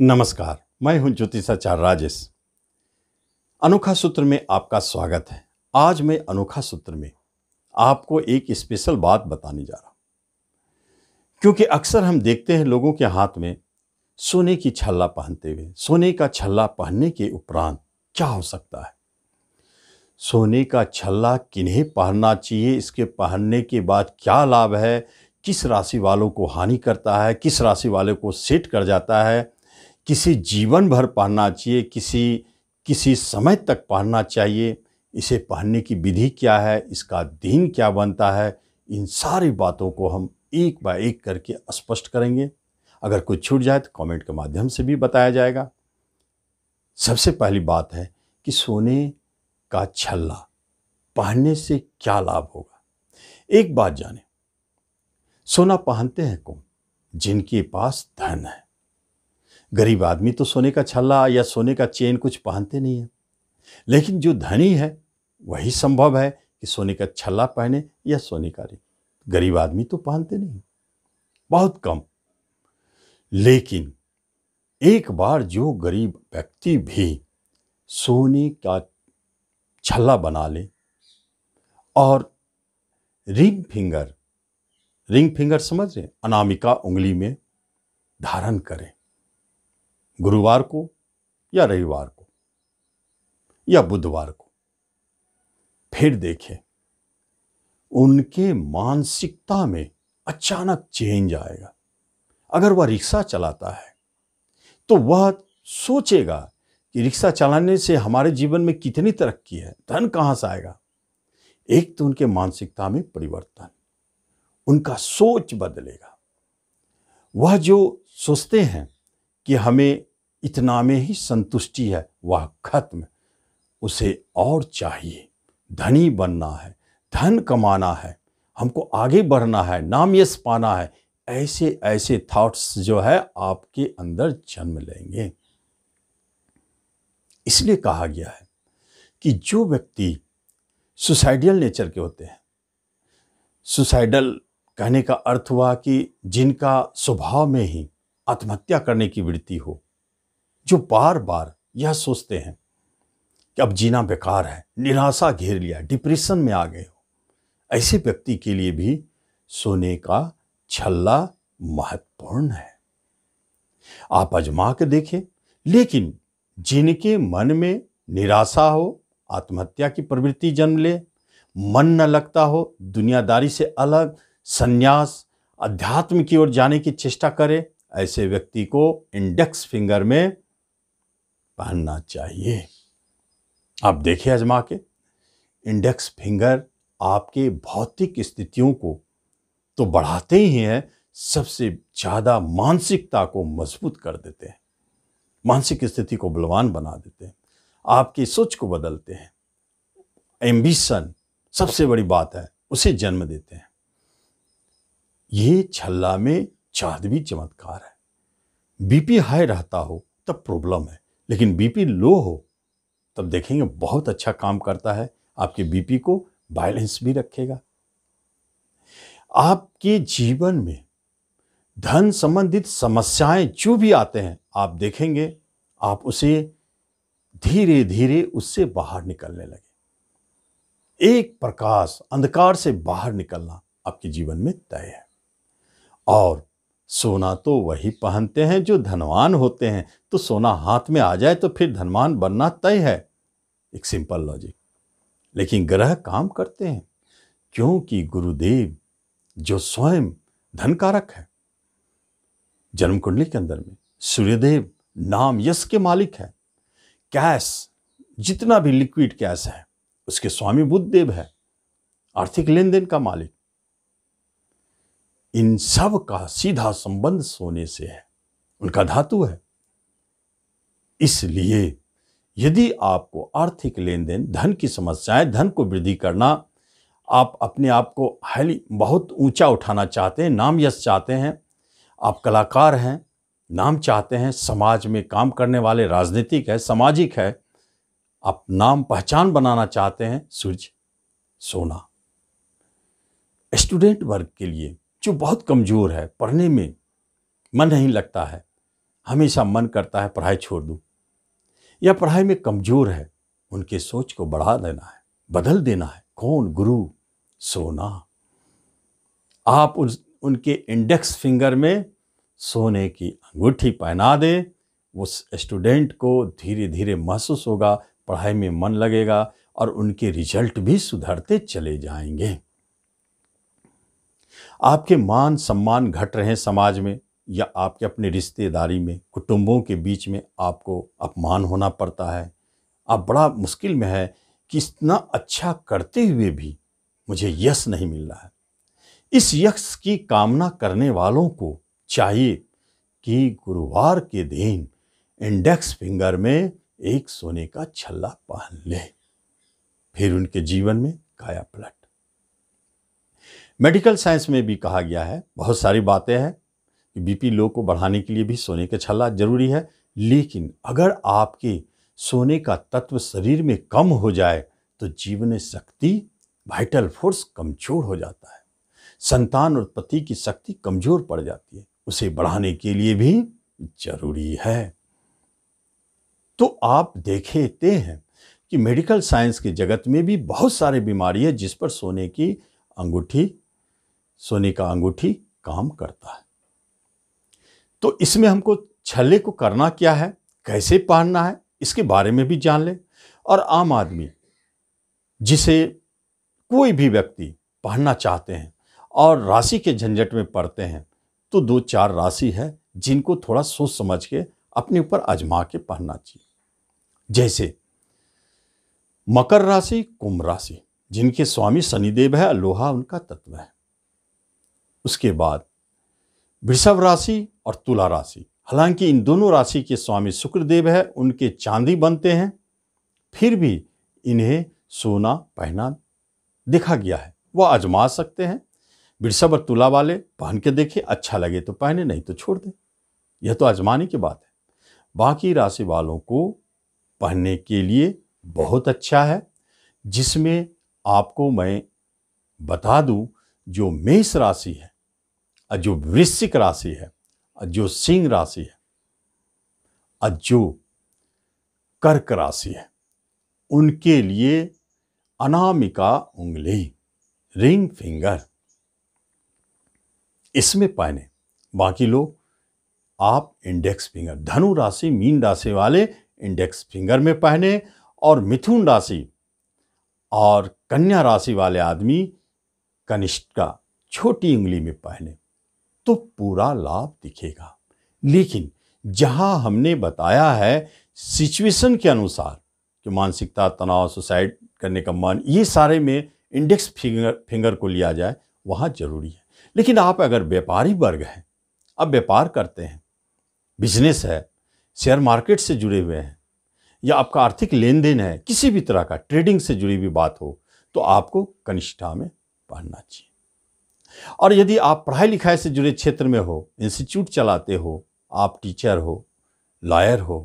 नमस्कार मैं हूं ज्योतिषाचार्य राजेश अनोखा सूत्र में आपका स्वागत है आज मैं अनोखा सूत्र में आपको एक स्पेशल बात बताने जा रहा हूं क्योंकि अक्सर हम देखते हैं लोगों के हाथ में सोने की छल्ला पहनते हुए सोने का छल्ला पहनने के उपरांत क्या हो सकता है सोने का छल्ला किन्हें पहनना चाहिए इसके पहनने के बाद क्या लाभ है किस राशि वालों को हानि करता है किस राशि वाले को सेट कर जाता है किसी जीवन भर पहनना चाहिए किसी किसी समय तक पहनना चाहिए इसे पहनने की विधि क्या है इसका दिन क्या बनता है इन सारी बातों को हम एक बाय एक करके स्पष्ट करेंगे अगर कुछ छूट जाए तो कमेंट के माध्यम से भी बताया जाएगा सबसे पहली बात है कि सोने का छल्ला पहनने से क्या लाभ होगा एक बात जाने सोना पहनते हैं कौन जिनके पास धन है गरीब आदमी तो सोने का छल्ला या सोने का चेन कुछ पहनते नहीं है लेकिन जो धनी है वही संभव है कि सोने का छल्ला पहने या सोने का रिंग गरीब आदमी तो पहनते नहीं बहुत कम लेकिन एक बार जो गरीब व्यक्ति भी सोने का छल्ला बना ले और रिंग फिंगर रिंग फिंगर समझ रहे अनामिका उंगली में धारण करें गुरुवार को या रविवार को या बुधवार को फिर देखें उनके मानसिकता में अचानक चेंज आएगा अगर वह रिक्शा चलाता है तो वह सोचेगा कि रिक्शा चलाने से हमारे जीवन में कितनी तरक्की है धन कहाँ से आएगा एक तो उनके मानसिकता में परिवर्तन उनका सोच बदलेगा वह जो सोचते हैं कि हमें इतना में ही संतुष्टि है वह खत्म उसे और चाहिए धनी बनना है धन कमाना है हमको आगे बढ़ना है नाम यश पाना है ऐसे ऐसे थॉट्स जो है आपके अंदर जन्म लेंगे इसलिए कहा गया है कि जो व्यक्ति सुसाइडियल नेचर के होते हैं सुसाइडल कहने का अर्थ हुआ कि जिनका स्वभाव में ही आत्महत्या करने की वृत्ति हो जो बार बार यह सोचते हैं कि अब जीना बेकार है निराशा घेर लिया डिप्रेशन में आ गए हो ऐसे व्यक्ति के लिए भी सोने का छल्ला महत्वपूर्ण है आप अजमा के देखें लेकिन जिनके मन में निराशा हो आत्महत्या की प्रवृत्ति जन्म ले मन न लगता हो दुनियादारी से अलग संन्यास अध्यात्म की ओर जाने की चेष्टा करे ऐसे व्यक्ति को इंडेक्स फिंगर में पहनना चाहिए आप देखिए आजमा के इंडेक्स फिंगर आपके भौतिक स्थितियों को तो बढ़ाते ही हैं सबसे ज़्यादा मानसिकता को मजबूत कर देते हैं मानसिक स्थिति को बलवान बना देते हैं आपकी सोच को बदलते हैं एम्बिशन सबसे बड़ी बात है उसे जन्म देते हैं ये छल्ला में चादवी चमत्कार है बीपी हाई रहता हो तब प्रॉब्लम है लेकिन बीपी लो हो तब देखेंगे बहुत अच्छा काम करता है आपके बीपी को बैलेंस भी रखेगा आपके जीवन में धन संबंधित समस्याएं जो भी आते हैं आप देखेंगे आप उसे धीरे धीरे उससे बाहर निकलने लगे एक प्रकाश अंधकार से बाहर निकलना आपके जीवन में तय है और सोना तो वही पहनते हैं जो धनवान होते हैं तो सोना हाथ में आ जाए तो फिर धनवान बनना तय है एक सिंपल लॉजिक लेकिन ग्रह काम करते हैं क्योंकि गुरुदेव जो स्वयं धन कारक है जन्म कुंडली के अंदर में सूर्यदेव नाम यश के मालिक है कैश जितना भी लिक्विड कैश है उसके स्वामी बुद्ध देव है आर्थिक लेन देन का मालिक इन सब का सीधा संबंध सोने से है उनका धातु है इसलिए यदि आपको आर्थिक लेन देन धन की समस्याएं धन को वृद्धि करना आप अपने आप को हाईली बहुत ऊंचा उठाना चाहते हैं नाम यश चाहते हैं आप कलाकार हैं नाम चाहते हैं समाज में काम करने वाले राजनीतिक है सामाजिक है आप नाम पहचान बनाना चाहते हैं सूर्य सोना स्टूडेंट वर्ग के लिए जो बहुत कमज़ोर है पढ़ने में मन नहीं लगता है हमेशा मन करता है पढ़ाई छोड़ दूँ या पढ़ाई में कमज़ोर है उनके सोच को बढ़ा देना है बदल देना है कौन गुरु सोना आप उन उनके इंडेक्स फिंगर में सोने की अंगूठी पहना दें उस स्टूडेंट को धीरे धीरे महसूस होगा पढ़ाई में मन लगेगा और उनके रिजल्ट भी सुधरते चले जाएंगे आपके मान सम्मान घट रहे हैं समाज में या आपके अपने रिश्तेदारी में कुटुंबों के बीच में आपको अपमान होना पड़ता है आप बड़ा मुश्किल में है कि इतना अच्छा करते हुए भी मुझे यश नहीं मिल रहा है इस यश की कामना करने वालों को चाहिए कि गुरुवार के दिन इंडेक्स फिंगर में एक सोने का छल्ला पहन ले फिर उनके जीवन में काया पलट मेडिकल साइंस में भी कहा गया है बहुत सारी बातें हैं कि बीपी लो को बढ़ाने के लिए भी सोने का छल्ला जरूरी है लेकिन अगर आपके सोने का तत्व शरीर में कम हो जाए तो जीवन शक्ति वाइटल फोर्स कमजोर हो जाता है संतान उत्पत्ति की शक्ति कमजोर पड़ जाती है उसे बढ़ाने के लिए भी जरूरी है तो आप देखते हैं कि मेडिकल साइंस के जगत में भी बहुत सारी बीमारी है जिस पर सोने की अंगूठी सोने का अंगूठी काम करता है तो इसमें हमको छल्ले को करना क्या है कैसे पहनना है इसके बारे में भी जान ले और आम आदमी जिसे कोई भी व्यक्ति पहनना चाहते हैं और राशि के झंझट में पड़ते हैं तो दो चार राशि है जिनको थोड़ा सोच समझ के अपने ऊपर आजमा के पहनना चाहिए जैसे मकर राशि कुंभ राशि जिनके स्वामी शनिदेव है लोहा उनका तत्व है उसके बाद वृषभ राशि और तुला राशि हालांकि इन दोनों राशि के स्वामी शुक्रदेव है उनके चांदी बनते हैं फिर भी इन्हें सोना पहना देखा गया है वह आजमा सकते हैं वृषभ और तुला वाले पहन के देखें अच्छा लगे तो पहने नहीं तो छोड़ दें यह तो आजमाने की बात है बाकी राशि वालों को पहनने के लिए बहुत अच्छा है जिसमें आपको मैं बता दूं जो मेष राशि है और जो वृश्चिक राशि है और जो सिंह राशि है और जो कर्क राशि है उनके लिए अनामिका उंगली रिंग फिंगर इसमें पहने बाकी लोग आप इंडेक्स फिंगर धनु राशि मीन राशि वाले इंडेक्स फिंगर में पहने और मिथुन राशि और कन्या राशि वाले आदमी कनिष्ठा छोटी उंगली में पहने तो पूरा लाभ दिखेगा लेकिन जहां हमने बताया है सिचुएशन के अनुसार कि मानसिकता तनाव सुसाइड करने का मन ये सारे में इंडेक्स फिंगर फिंगर को लिया जाए वहाँ जरूरी है लेकिन आप अगर व्यापारी वर्ग हैं अब व्यापार करते हैं बिजनेस है शेयर मार्केट से जुड़े हुए हैं या आपका आर्थिक लेन देन है किसी भी तरह का ट्रेडिंग से जुड़ी हुई बात हो तो आपको कनिष्ठा में पढ़ना चाहिए और यदि आप पढ़ाई लिखाई से जुड़े क्षेत्र में हो इंस्टीट्यूट चलाते हो आप टीचर हो लॉयर हो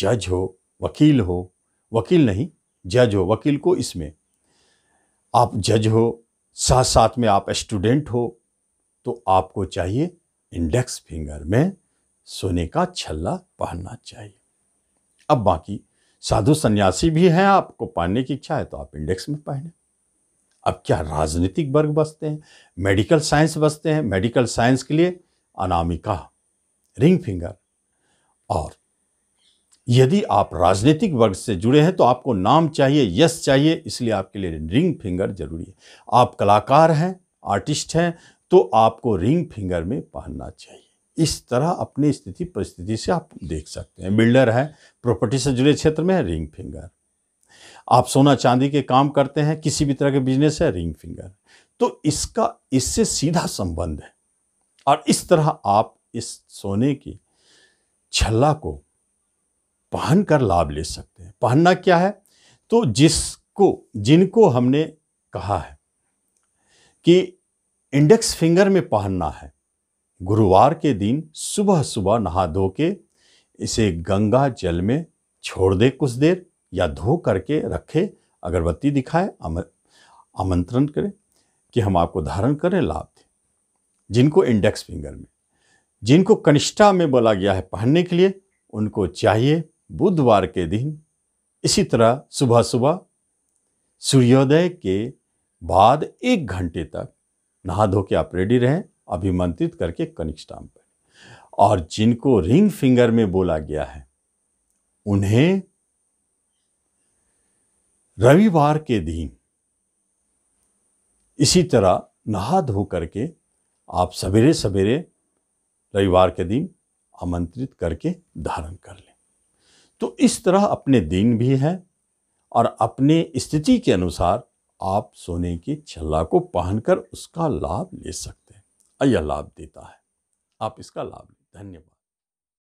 जज हो वकील हो वकील नहीं जज हो वकील को इसमें आप जज हो साथ साथ में आप स्टूडेंट हो तो आपको चाहिए इंडेक्स फिंगर में सोने का छल्ला पहनना चाहिए अब बाकी साधु सन्यासी भी हैं आपको पहनने की इच्छा है तो आप इंडेक्स में पहने अब क्या राजनीतिक वर्ग बसते हैं मेडिकल साइंस बसते हैं मेडिकल साइंस के लिए अनामिका रिंग फिंगर और यदि आप राजनीतिक वर्ग से जुड़े हैं तो आपको नाम चाहिए यश चाहिए इसलिए आपके लिए रिंग फिंगर जरूरी है आप कलाकार हैं आर्टिस्ट हैं तो आपको रिंग फिंगर में पहनना चाहिए इस तरह अपनी स्थिति परिस्थिति से आप देख सकते हैं बिल्डर है प्रॉपर्टी से जुड़े क्षेत्र में है रिंग फिंगर आप सोना चांदी के काम करते हैं किसी भी तरह के बिजनेस है रिंग फिंगर तो इसका इससे सीधा संबंध है और इस तरह आप इस सोने की छल्ला को पहन कर लाभ ले सकते हैं पहनना क्या है तो जिसको जिनको हमने कहा है कि इंडेक्स फिंगर में पहनना है गुरुवार के दिन सुबह सुबह नहा धो के इसे गंगा जल में छोड़ दे कुछ देर या धो करके रखे अगरबत्ती दिखाए आमंत्रण करें कि हम आपको धारण करें लाभ दें जिनको इंडेक्स फिंगर में जिनको कनिष्ठा में बोला गया है पहनने के लिए उनको चाहिए बुधवार के दिन इसी तरह सुबह सुबह सूर्योदय के बाद एक घंटे तक नहा धो के आप रेडी रहें अभिमंत्रित करके कनिष्ठा पर और जिनको रिंग फिंगर में बोला गया है उन्हें रविवार के दिन इसी तरह नहा धो करके आप सवेरे सवेरे रविवार के दिन आमंत्रित करके धारण कर लें तो इस तरह अपने दिन भी हैं और अपने स्थिति के अनुसार आप सोने की छल्ला को पहनकर उसका लाभ ले सकते हैं यह लाभ देता है आप इसका लाभ लें धन्यवाद